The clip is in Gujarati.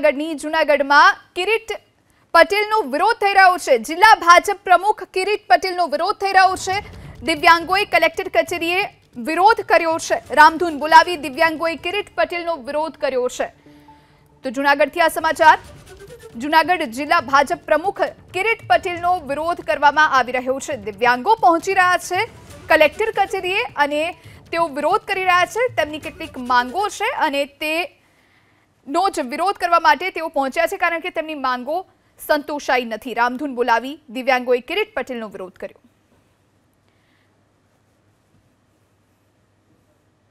નગરની જૂનાગઢમાં કિરિટ પટેલનો વિરોધ થઈ રહ્યો છે જિલ્લા ભાજપ પ્રમુખ કિરિટ પટેલનો વિરોધ થઈ રહ્યો છે દિવ્યાંગોએ કલેક્ટર કચેરીએ વિરોધ કર્યો છે રામધૂન બોલાવી દિવ્યાંગોએ કિરિટ પટેલનો વિરોધ કર્યો છે તો જૂનાગઢથી આ સમાચાર જૂનાગઢ જિલ્લા ભાજપ પ્રમુખ કિરિટ પટેલનો વિરોધ કરવામાં આવી રહ્યો છે દિવ્યાંગો પહોંચી રહ્યા છે કલેક્ટર કચેરીએ અને તેઓ વિરોધ કરી રહ્યા છે તેમની કેટલીક માંગો છે અને તે નો જ વિરોધ કરવા માટે તેઓ પહોંચ્યા છે કારણ કે તેમની માંગો સંતોષાઈ નથી રામધૂન બોલાવી દિવ્યાંગોએ કિરીટ પટેલનો વિરોધ કર્યો